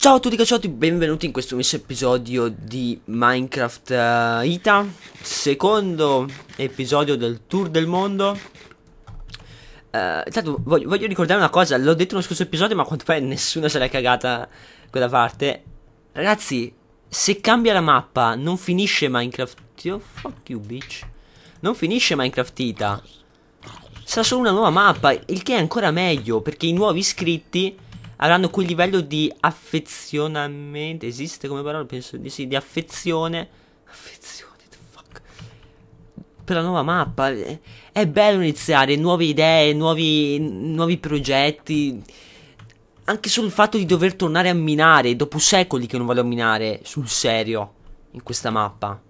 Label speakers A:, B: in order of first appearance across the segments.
A: Ciao a tutti cacciotti, benvenuti in questo nuovo episodio di Minecraft uh, Ita Secondo episodio del tour del mondo uh, Intanto voglio, voglio, ricordare una cosa, l'ho detto nello scorso episodio ma a quanto pare nessuno se l'è cagata quella parte Ragazzi, se cambia la mappa non finisce Minecraft... Oh, fuck you bitch Non finisce Minecraft Ita Sarà solo una nuova mappa, il che è ancora meglio perché i nuovi iscritti avranno quel livello di affezionamento. Esiste come parola? Penso di sì, di affezione. Affezione, the fuck. Per la nuova mappa. Eh, è bello iniziare nuove idee, nuovi, nuovi progetti. Anche sul fatto di dover tornare a minare dopo secoli che non voglio minare sul serio in questa mappa.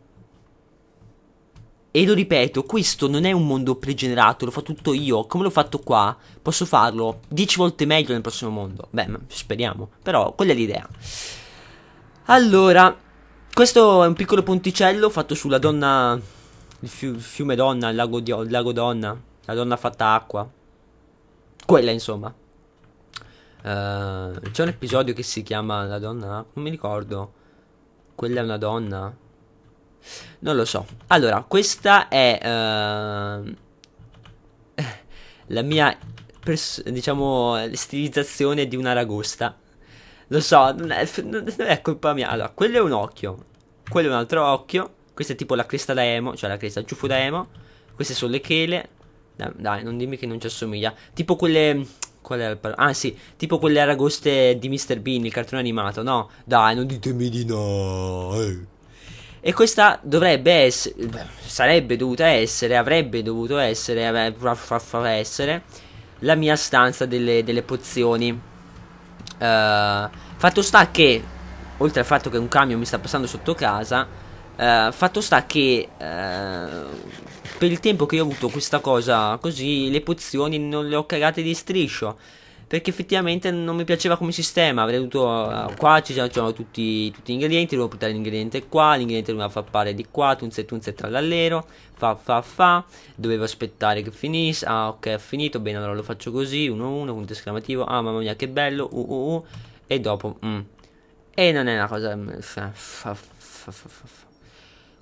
A: E lo ripeto, questo non è un mondo pregenerato, lo fa tutto io, come l'ho fatto qua, posso farlo 10 volte meglio nel prossimo mondo. Beh, speriamo, però quella è l'idea. Allora, questo è un piccolo ponticello fatto sulla donna, il fiume donna, il lago, di, il lago donna, la donna fatta acqua. Quella, insomma. Uh, c'è un episodio che si chiama La donna, non mi ricordo. Quella è una donna. Non lo so. Allora, questa è uh, la mia, pers- diciamo, stilizzazione di un'aragosta. Lo so, non è, non è colpa mia. Allora, quello è un occhio, quello è un altro occhio. Questa è tipo la cresta da emo, cioè la cresta ciuffo da emo. Queste sono le chele. Dai, dai, non dimmi che non ci assomiglia. Tipo quelle. Qual è il parola? Ah, sì, tipo quelle aragoste di Mr. Bean, il cartone animato. No, dai, non ditemi di no. Eh. E questa dovrebbe essere, sarebbe dovuta essere, avrebbe dovuto essere, avrebbe, essere la mia stanza delle, delle pozioni. Uh, fatto sta che, oltre al fatto che un camion mi sta passando sotto casa, uh, fatto sta che uh, per il tempo che ho avuto questa cosa così, le pozioni non le ho cagate di striscio perché effettivamente non mi piaceva come sistema. Avrei dovuto. Eh, qua ci sono tutti, tutti gli ingredienti. Devo portare l'ingrediente qua. L'ingrediente doveva far fare di qua. Tunze tunze trallallero. Fa fa fa. Dovevo aspettare che finisse. Ah, ok, ha finito. Bene, allora lo faccio così. 1-1, punto esclamativo. Ah, mamma mia, che bello. Uh, uh, uh. E dopo. Mm. E non è una cosa. Mm, fa, fa, fa,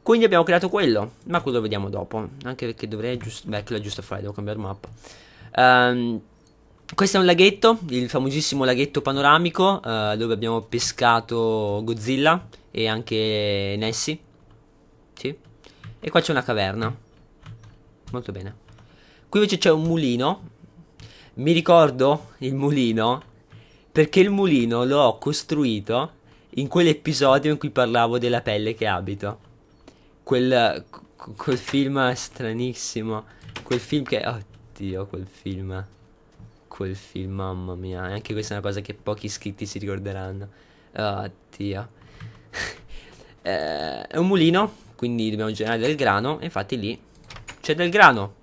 A: Quindi abbiamo creato quello. Ma quello lo vediamo dopo. Anche perché dovrei. Giust... Beh, quello è giusto fare. Devo cambiare mappa. Ehm. Um, questo è un laghetto, il famosissimo laghetto panoramico, eh, dove abbiamo pescato Godzilla e anche Nessie. Sì. E qua c'è una caverna. Molto bene. Qui invece c'è un mulino. Mi ricordo il mulino perché il mulino l'ho costruito in quell'episodio in cui parlavo della pelle che abito. Quel, quel film stranissimo. Quel film che... Oddio, quel film quel film, mamma mia. E anche questa è una cosa che pochi iscritti si ricorderanno. oh, tia. Eh, è un mulino, quindi dobbiamo generare del grano. infatti lì c'è del grano.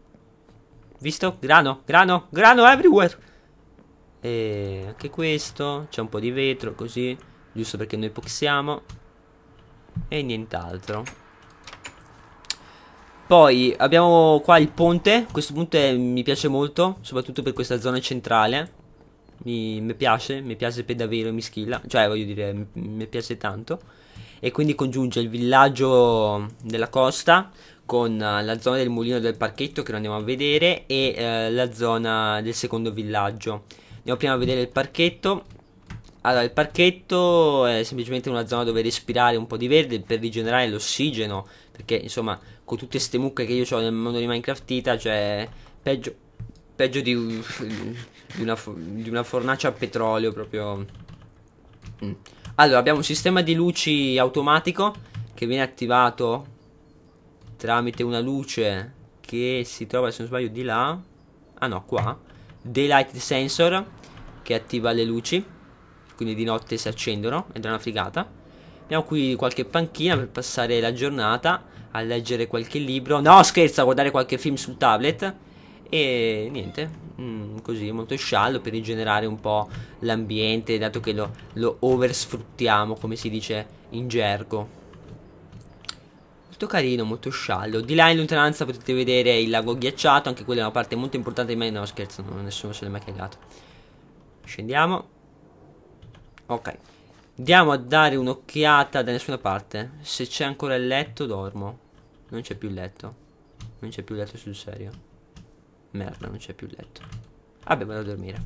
A: Visto? Grano, grano, grano everywhere. E anche questo. C'è un po' di vetro, così. Giusto perché noi poxiamo. E nient'altro. Poi abbiamo qua il ponte, questo ponte mi piace molto, soprattutto per questa zona centrale. Mi, mi piace, mi piace per davvero, mi schilla, cioè voglio dire, mi, mi piace tanto. E quindi congiunge il villaggio della costa con eh, la zona del mulino del parchetto che lo andiamo a vedere e eh, la zona del secondo villaggio. Andiamo prima a vedere il parchetto. Allora, il parchetto è semplicemente una zona dove respirare un po' di verde per rigenerare l'ossigeno perché insomma, con tutte queste mucche che io ho nel mondo di Minecraftita, cioè, peggio, peggio di, di, una, di una fornace a petrolio proprio. Mm. Allora, abbiamo un sistema di luci automatico che viene attivato tramite una luce che si trova, se non sbaglio, di là. Ah no, qua. Daylight Sensor che attiva le luci, quindi di notte si accendono ed è una figata. Abbiamo qui qualche panchina per passare la giornata a leggere qualche libro. No, scherzo, a guardare qualche film sul tablet. E niente, mm, così molto sciallo per rigenerare un po' l'ambiente, dato che lo, lo oversfruttiamo, come si dice in gergo. Molto carino, molto sciallo. Di là in lontananza potete vedere il lago ghiacciato, anche quella è una parte molto importante di me. No, scherzo, no, nessuno se l'è mai cagato. Scendiamo. Ok. Andiamo a dare un'occhiata da nessuna parte. Se c'è ancora il letto, dormo. Non c'è più il letto. Non c'è più il letto sul serio. Merda, non c'è più il letto. Vabbè, vado a dormire.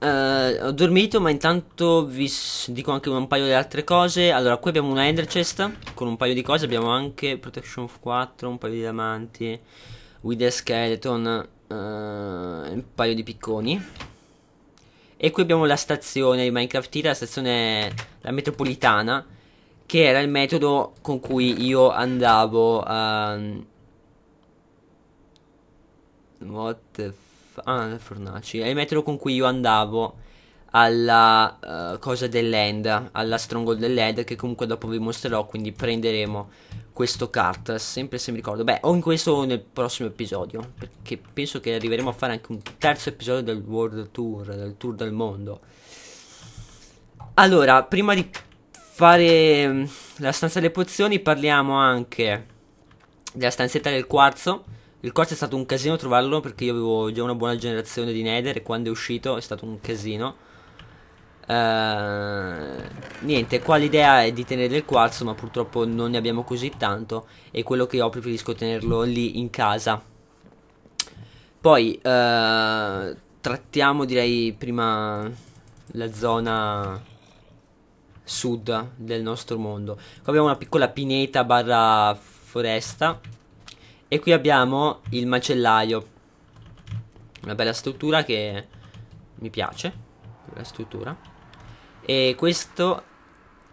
A: Uh, ho dormito, ma intanto vi dico anche un paio di altre cose. Allora, qui abbiamo una Ender Chest con un paio di cose. Abbiamo anche Protection 4, un paio di diamanti, wither Skeleton, uh, un paio di picconi. E qui abbiamo la stazione di Minecraft, la stazione la metropolitana che era il metodo con cui io andavo a... Mm, what the f... Ah, fornaci. È il metodo con cui io andavo alla uh, cosa dell'end, alla stronghold dell'end che comunque dopo vi mostrerò, quindi prenderemo questo cart, sempre se mi ricordo. Beh, o in questo o nel prossimo episodio, perché penso che arriveremo a fare anche un terzo episodio del World Tour, del Tour del Mondo. Allora, prima di fare mm, la stanza delle pozioni parliamo anche della stanzetta del quarzo. Il quarzo è stato un casino trovarlo perché io avevo già una buona generazione di Nether e quando è uscito è stato un casino. Uh, niente, qua l'idea è di tenere del quarzo ma purtroppo non ne abbiamo così tanto e quello che ho preferisco tenerlo lì in casa. Poi uh, trattiamo direi prima la zona sud del nostro mondo. Qua abbiamo una piccola pineta barra foresta e qui abbiamo il macellaio. Una bella struttura che mi piace, la struttura. E questo,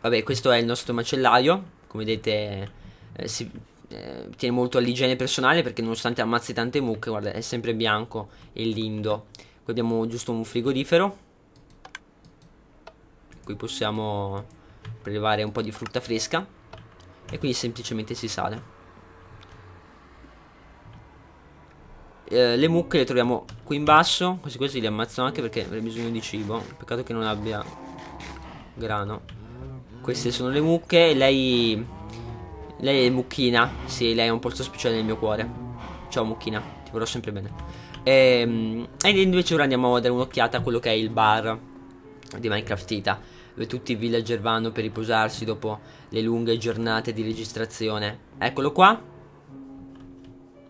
A: vabbè, questo è il nostro macellaio, come vedete eh, si eh, tiene molto all'igiene personale perché nonostante ammazzi tante mucche, guarda, è sempre bianco e lindo. Qui abbiamo giusto un frigorifero qui possiamo prelevare un po' di frutta fresca e qui semplicemente si sale eh, le mucche le troviamo qui in basso così così le ammazzo anche perché avrei bisogno di cibo peccato che non abbia grano queste sono le mucche lei lei è mucchina sì lei ha un posto speciale nel mio cuore ciao mucchina ti vorrò sempre bene e, ehm, e invece ora andiamo a dare un'occhiata a quello che è il bar di Minecraft Ita dove tutti i villager vanno per riposarsi dopo le lunghe giornate di registrazione. Eccolo qua.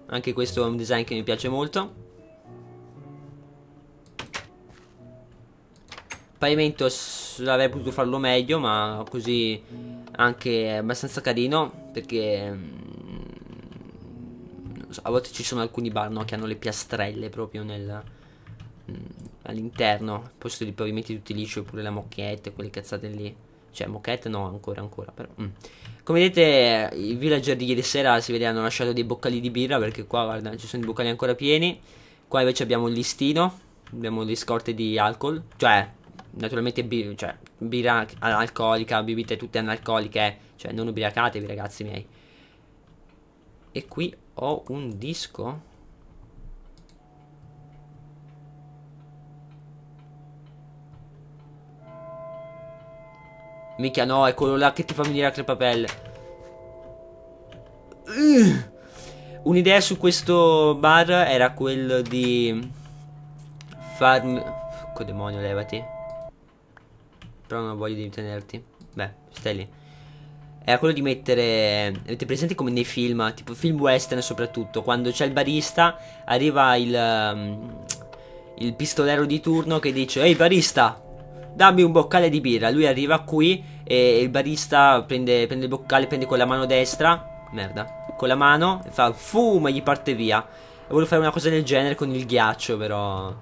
A: Anche questo è un design che mi piace molto. Pavimento avrei potuto farlo meglio, ma così anche abbastanza carino perché mm, a volte ci sono alcuni bar no, che hanno le piastrelle proprio nel, Mm, all'interno, al posto di pavimenti tutti lisci oppure la mocchietta, quelle cazzate lì. Cioè, mocchette no, ancora, ancora. Però, mm. Come vedete, eh, i villager di ieri sera si vede hanno lasciato dei boccali di birra perché qua, guarda, ci sono i boccali ancora pieni. Qua invece abbiamo il listino, abbiamo le scorte di alcol, cioè, naturalmente, bir- cioè, birra alcolica, bibite tutte analcoliche, eh. cioè, non ubriacatevi ragazzi miei. E qui ho un disco Mica no, è quello là che ti fa venire la crepapelle. Un'idea su questo bar era quello di farmi... Co demonio, levati. Però non voglio di tenerti. Beh, stai lì. Era quello di mettere... Avete presente come nei film, tipo film western soprattutto, quando c'è il barista, arriva il... Um, il pistolero di turno che dice Ehi barista, dammi un boccale di birra. Lui arriva qui e il barista prende, prende il boccale, prende con la mano destra, merda, con la mano e fa fuma e gli parte via. E Volevo fare una cosa del genere con il ghiaccio, però.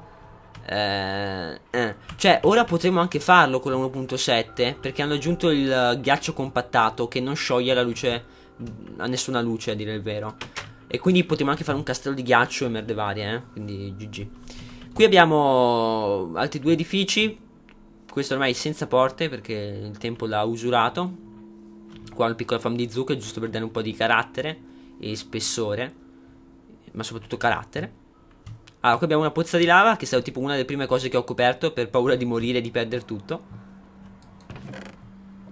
A: Eh, eh. Cioè, ora potremmo anche farlo con la 1.7 perché hanno aggiunto il ghiaccio compattato che non scioglie la luce, a nessuna luce a dire il vero. E quindi potremmo anche fare un castello di ghiaccio e merde varie, eh. Quindi GG. Qui abbiamo altri due edifici questo ormai è senza porte perché il tempo l'ha usurato. Qua una piccola fam di zucca, giusto per dare un po' di carattere e spessore, ma soprattutto carattere. Allora, qui abbiamo una pozza di lava, che è stata tipo una delle prime cose che ho coperto per paura di morire e di perdere tutto.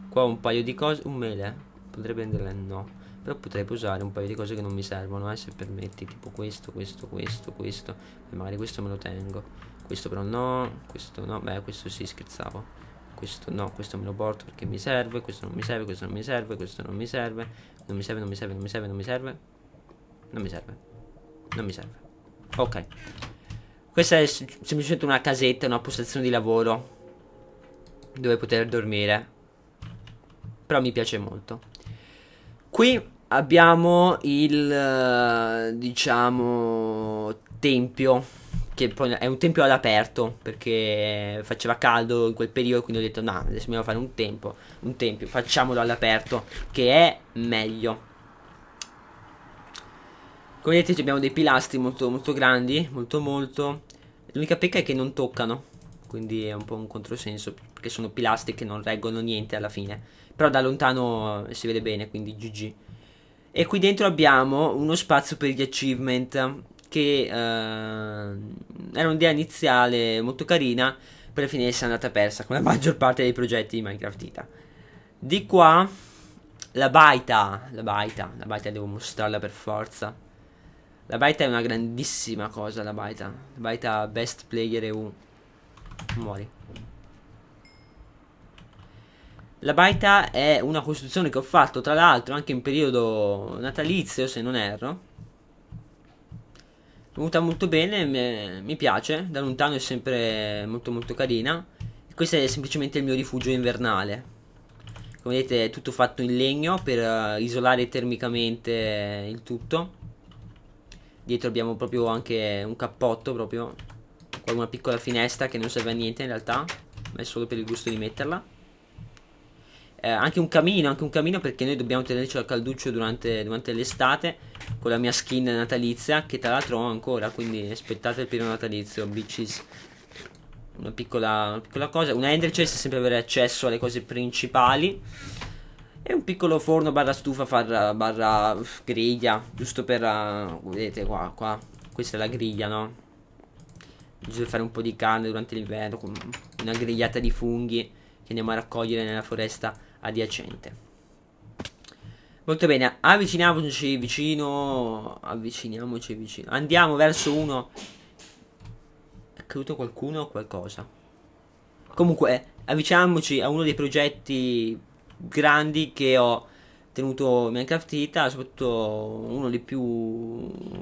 A: Qua un paio di cose, un mele, eh. potrei prenderle? No. Però potrei posare un paio di cose che non mi servono, eh, se permetti, tipo questo, questo, questo, questo. E magari questo me lo tengo. Questo però no, questo no, beh questo sì scherzavo. Questo no, questo me lo porto perché mi serve, questo non mi serve, questo non mi serve, questo non mi serve, non mi serve, non mi serve, non mi serve, non mi serve. Non mi serve. Non mi serve. Ok. Questa è semplicemente una casetta, una postazione di lavoro dove poter dormire. Però mi piace molto. Qui abbiamo il eh, diciamo tempio che poi è un tempio all'aperto perché faceva caldo in quel periodo quindi ho detto no adesso dobbiamo fare un tempio un tempio facciamolo all'aperto che è meglio come vedete abbiamo dei pilastri molto molto grandi molto molto l'unica pecca è che non toccano quindi è un po' un controsenso perché sono pilastri che non reggono niente alla fine però da lontano eh, si vede bene quindi GG e qui dentro abbiamo uno spazio per gli achievement che eh, era un'idea iniziale molto carina, per finire si è andata persa come la maggior parte dei progetti di Minecraft Ita. Di qua la baita, la baita, la baita devo mostrarla per forza. La baita è una grandissima cosa, la baita. La baita best player EU. Muori. La baita è una costruzione che ho fatto, tra l'altro, anche in periodo natalizio, se non erro venuta molto bene, mi piace, da lontano è sempre molto molto carina. Questo è semplicemente il mio rifugio invernale. Come vedete è tutto fatto in legno per eh, isolare termicamente il tutto. Dietro abbiamo proprio anche un cappotto proprio, con una piccola finestra che non serve a niente in realtà, ma è solo per il gusto di metterla eh, anche un camino, anche un camino perché noi dobbiamo tenerci al calduccio durante, durante l'estate con la mia skin natalizia che tra l'altro ho ancora, quindi aspettate il periodo natalizio, bitches. Una piccola, una piccola cosa, una ender chest sempre avere accesso alle cose principali e un piccolo forno barra stufa barra, barra griglia, giusto per, uh, vedete qua, qua, questa è la griglia, no? Bisogna fare un po' di carne durante l'inverno, con una grigliata di funghi che andiamo a raccogliere nella foresta adiacente. Molto bene, avviciniamoci vicino. Avviciniamoci vicino. Andiamo verso uno. È caduto qualcuno o qualcosa? Comunque, eh, avviciniamoci a uno dei progetti grandi che ho tenuto in Minecraft Ita, soprattutto uno dei più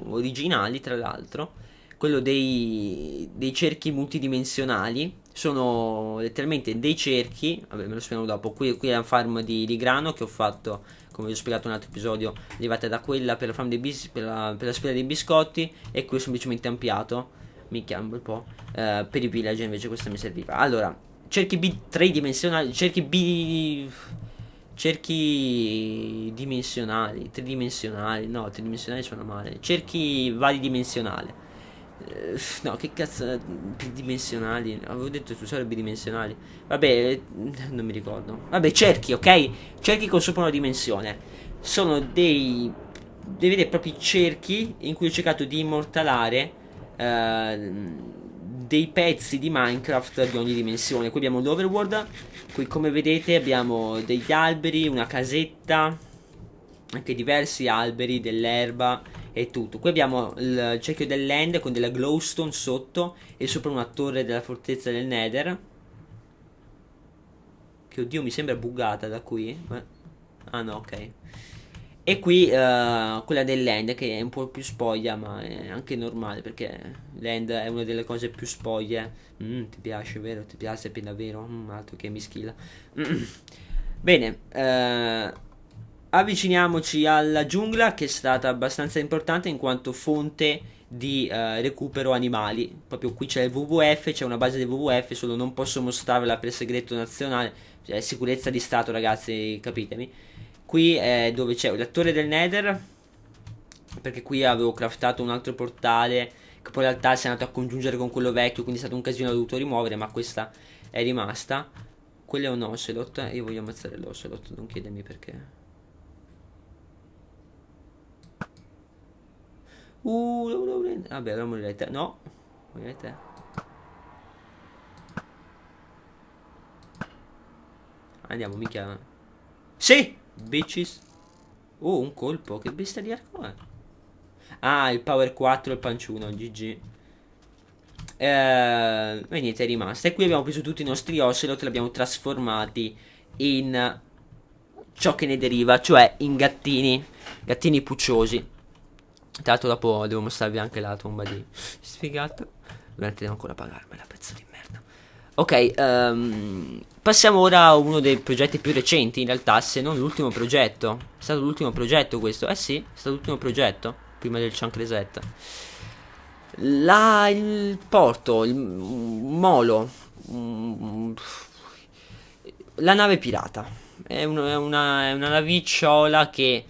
A: originali, tra l'altro, quello dei, dei cerchi multidimensionali sono letteralmente dei cerchi, vabbè me lo spiegano dopo, qui, qui è un farm di, di, grano che ho fatto, come vi ho spiegato in un altro episodio, derivata da quella per la, farm dei bis, per la, per la sfida dei biscotti e qui ho semplicemente ampliato, mi minchia un po', eh, per i villager invece questa mi serviva. Allora, cerchi bi- tridimensionali, cerchi bi... cerchi dimensionali, tridimensionali, no, tridimensionali suona male, cerchi varidimensionali eh, no, che cazzo. Bidimensionali. Avevo detto che scusate bidimensionali. Vabbè, eh, non mi ricordo. Vabbè, cerchi, ok? Cerchi con sopra una dimensione. Sono dei. dei veri e propri cerchi in cui ho cercato di immortalare. Uh, dei pezzi di Minecraft di ogni dimensione. Qui abbiamo l'overworld. Qui, come vedete, abbiamo degli alberi, una casetta. Anche diversi alberi, dell'erba e tutto. Qui abbiamo il cerchio dell'end con della glowstone sotto e sopra una torre della fortezza del nether. Che oddio mi sembra bugata da qui. Ma... Ah no, ok. E qui uh, quella dell'end che è un po' più spoglia ma è anche normale perché l'end è una delle cose più spoglie. Mm, ti piace, vero? Ti piace davvero? Mm, altro che mi schilla. Mm. Bene. Uh, Avviciniamoci alla giungla che è stata abbastanza importante in quanto fonte di eh, recupero animali. Proprio qui c'è il WWF, c'è una base del WWF, solo non posso mostrarvela per segreto nazionale, cioè, sicurezza di Stato ragazzi, capitemi. Qui è dove c'è la torre del Nether, perché qui avevo craftato un altro portale che poi in realtà si è andato a congiungere con quello vecchio, quindi è stato un casino, l'ho dovuto rimuovere, ma questa è rimasta. Quello è un ocelot, io voglio ammazzare l'ocelot, non chiedermi perché. Uh, vabbè, allora morirei te. No, morirei te. Andiamo, mica. Sì, bitches. Oh, un colpo. Che bestia di arco è? Ah, il power 4 e il panciuno, GG. Eh, e niente, è rimasta. E qui abbiamo preso tutti i nostri ocelot e li abbiamo trasformati in ciò che ne deriva, cioè in gattini. Gattini pucciosi. Tra l'altro dopo devo mostrarvi anche la tomba di sfigato. Veramente devo ancora pagarmela, pezzo di merda. Ok, um, passiamo ora a uno dei progetti più recenti, in realtà, se non l'ultimo progetto. È stato l'ultimo progetto questo. Eh sì, è stato l'ultimo progetto, prima del Ciancresetta. La, il porto, il molo, mm, la nave pirata. È, un, è, una, è una navicciola che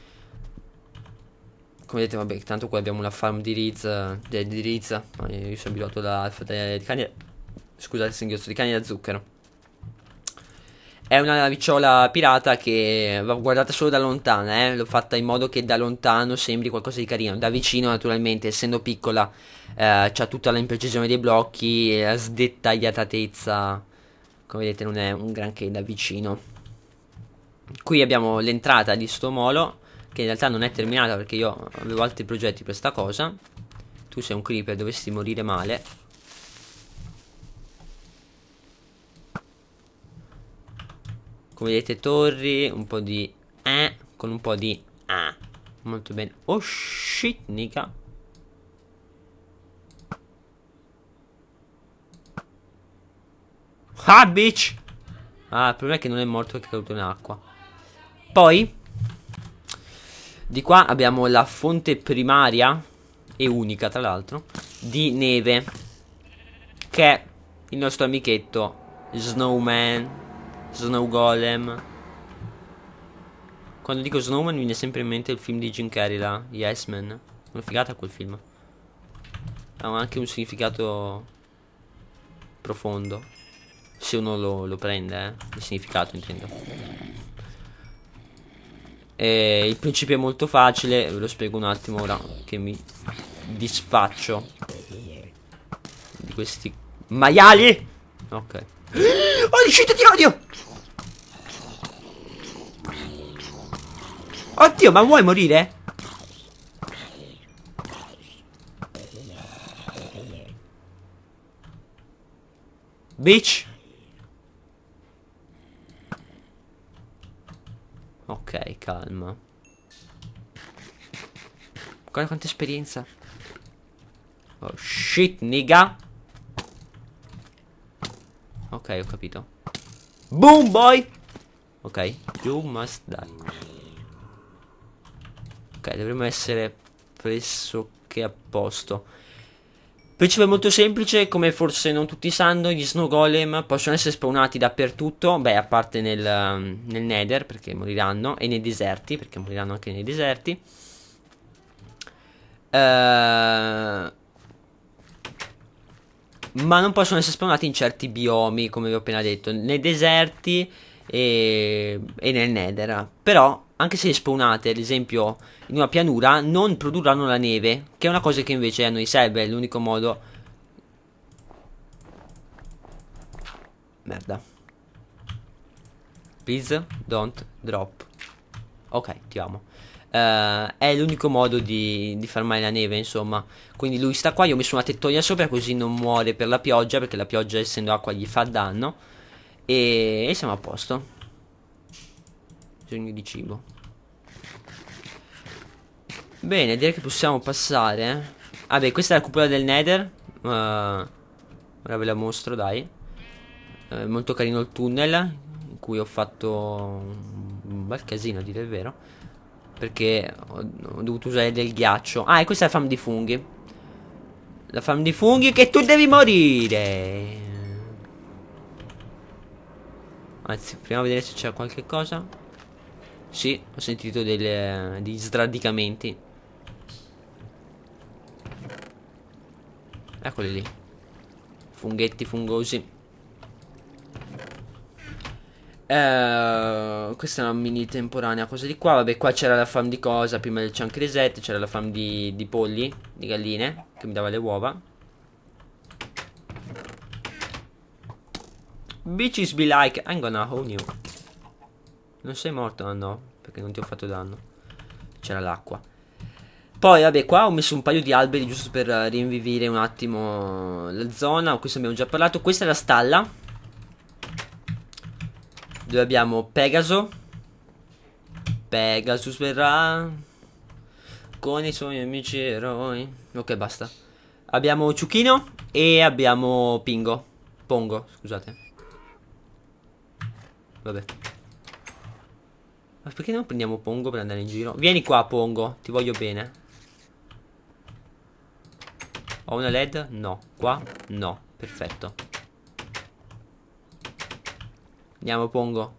A: come vedete, vabbè, tanto qua abbiamo una farm di Riz, di, di Riz, io sono abituato da Alfa di Cani, scusate il singhiozzo, di Cani da Zucchero. È una naviciola pirata che va guardata solo da lontana, eh? l'ho fatta in modo che da lontano sembri qualcosa di carino. Da vicino, naturalmente, essendo piccola, eh, c'ha tutta l'imprecisione dei blocchi e la sdettagliatezza. Come vedete, non è un granché da vicino. Qui abbiamo l'entrata di sto molo, che in realtà non è terminata perché io avevo altri progetti per sta cosa. Tu sei un creeper, dovresti morire male. Come vedete torri, un po' di eh, con un po' di ah. Molto bene. Oh shit, nica. Ah, bitch! Ah, il problema è che non è morto che è caduto in acqua. Poi di qua abbiamo la fonte primaria e unica, tra l'altro, di neve. Che è il nostro amichetto Snowman, Snow Golem. Quando dico Snowman mi viene sempre in mente il film di Jim Carrey, là, Yes Man. Una figata quel film. Ha anche un significato profondo. Se uno lo, lo prende, eh. Il significato intendo. Eh, il principio è molto facile, ve lo spiego un attimo ora che mi disfaccio di questi maiali. Ok. Oh, uscite di odio! Oddio, ma vuoi morire? Bitch calma. Guarda quanta esperienza. Oh shit, nigga. Ok, ho capito. Boom, boy! Ok, you must die. Ok, dovremmo essere pressoché a posto. Principio molto semplice, come forse non tutti sanno, gli snow golem possono essere spawnati dappertutto, beh, a parte nel, ehm, nel nether perché moriranno, e nei deserti, perché moriranno anche nei deserti. Uh, ma non possono essere spawnati in certi biomi, come vi ho appena detto, nei deserti e, e nel nether. Però anche se spawnate ad esempio in una pianura, non produrranno la neve, che è una cosa che invece a noi serve, è l'unico modo... Merda. Please don't drop. Ok, ti amo. Uh, è l'unico modo di, di fermare la neve, insomma. Quindi lui sta qua, io ho messo una tettoia sopra così non muore per la pioggia, perché la pioggia essendo acqua gli fa danno. E, e siamo a posto bisogno di cibo. Bene, direi che possiamo passare. Ah beh, questa è la cupola del Nether. Uh, ora ve la mostro, dai. Uh, molto carino il tunnel. In cui ho fatto un bel casino, a dire il vero. Perché ho, ho dovuto usare del ghiaccio. Ah, e questa è la fam di funghi. La fam di funghi che tu devi morire. Anzi, prima vedere se c'è qualche cosa. Sì, ho sentito delle, degli sradicamenti. Eccoli lì. Funghetti fungosi. Eh, questa è una mini temporanea cosa di qua. Vabbè, qua c'era la farm di cosa. Prima del chunk reset c'era la farm di, di polli, di galline, che mi dava le uova. Bitches be like, I'm gonna own you. Non sei morto? Ah, no, perché non ti ho fatto danno. C'era l'acqua. Poi, vabbè, qua ho messo un paio di alberi giusto per eh, rinvivire un attimo eh, la zona. Questo abbiamo già parlato. Questa è la stalla. Dove abbiamo Pegaso. Pegasus verrà con i suoi amici eroi. Ok, basta. Abbiamo Ciuchino e abbiamo Pingo. Pongo, scusate. Vabbè. Ma perché non prendiamo Pongo per andare in giro? Vieni qua, Pongo. Ti voglio bene. Ho una LED? No. Qua? No. Perfetto. Andiamo, Pongo.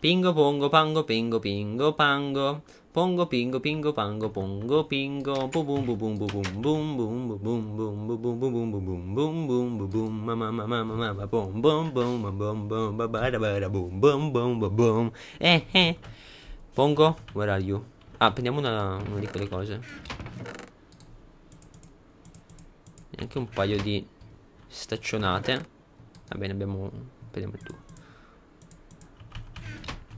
A: Pingo pongo pango pingo pingo pango. Pongo pingo pingo pango pongo pingo. Boom boom boom boom boom boom boom boom boom boom boom boom boom boom boom boom boom boom boom mamma mamma mamma boom boom boom boom boom babada bada boom boom boom boom eh eh Pongo where are you? Ah prendiamo una, una di quelle cose Anche un paio di staccionate Va bene abbiamo prendiamo il tuo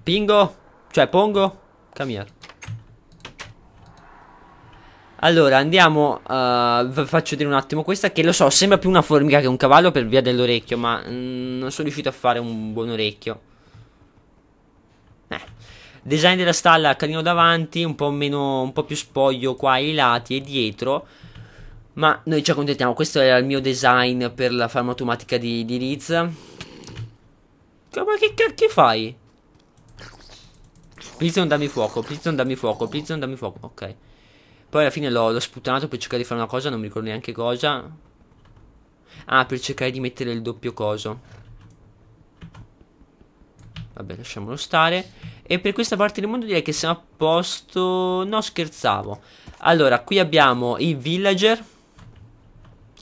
A: Pingo? Cioè, pongo? Cambiare. Allora, andiamo... Uh, eh, vi faccio dire un attimo questa, che lo so, sembra più una formica che un cavallo per via dell'orecchio, ma mh, mm, non sono riuscito a fare un buon orecchio. Eh. Design della stalla, carino davanti, un po', meno, un po' più spoglio qua ai lati e dietro. Ma noi ci accontentiamo, questo era il mio design per la farma automatica di, di Riz. Cioè, ma che cacchio fai? Plizzon dammi fuoco, Plizzon dammi fuoco, Plizzon dammi fuoco. Ok. Poi alla fine l'ho, sputato per cercare di fare una cosa, non mi ricordo neanche cosa. Ah, per cercare di mettere il doppio coso. Vabbè, lasciamolo stare. E per questa parte del mondo direi che siamo a posto... No, scherzavo. Allora, qui abbiamo i villager.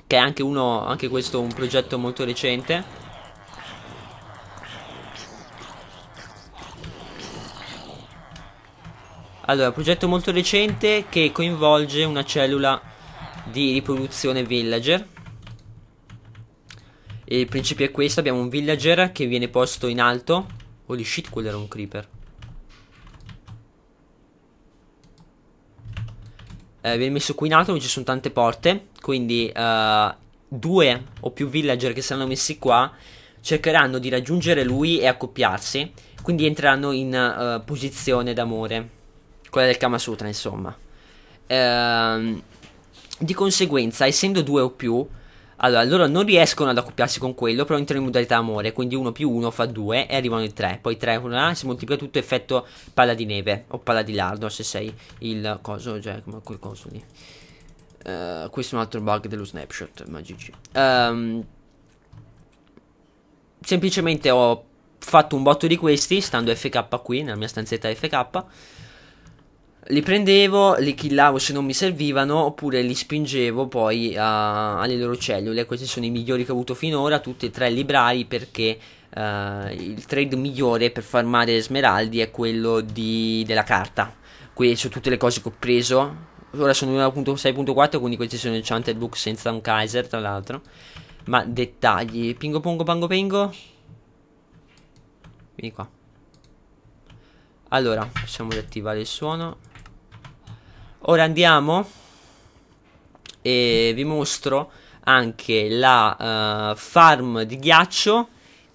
A: Che è anche uno, anche questo un progetto molto recente. Allora, progetto molto recente che coinvolge una cellula di riproduzione villager. E il principio è questo, abbiamo un villager che viene posto in alto. Holy shit, quello era un creeper. Eh, viene messo qui in alto, dove ci sono tante porte, quindi uh, due o più villager che saranno messi qua cercheranno di raggiungere lui e accoppiarsi, quindi entreranno in uh, posizione d'amore quella del Kama Sutra, insomma. Ehm, di conseguenza, essendo due o più, allora loro non riescono ad accoppiarsi con quello, però entrano in modalità amore, quindi uno più uno fa due e arrivano i tre, poi tre una, si moltiplica tutto effetto palla di neve o palla di lardo se sei il coso, cioè come quel coso lì. Uh, questo è un altro bug dello snapshot, ma GG. Um, ehm, semplicemente ho fatto un botto di questi, stando FK qui, nella mia stanzetta FK. Li prendevo, li killavo se non mi servivano, oppure li spingevo poi a, alle loro cellule. Questi sono i migliori che ho avuto finora, tutti e tre li perché uh, il trade migliore per farmare smeraldi è quello di, della carta. Queste sono tutte le cose che ho preso. Ora sono 1.6.4, quindi questi sono enchanted book senza un Kaiser, tra l'altro. Ma dettagli. Pingo pongo pango pengo. Vieni qua. Allora, possiamo riattivare il suono. Ora andiamo e vi mostro anche la uh, farm di ghiaccio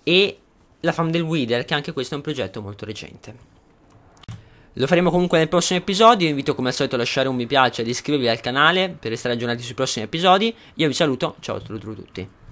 A: e la farm del Wither, che anche questo è un progetto molto recente. Lo faremo comunque nel prossimo episodio, vi invito come al solito a lasciare un mi piace e ad iscrivervi al canale per restare aggiornati sui prossimi episodi. Io vi saluto, ciao a tutti.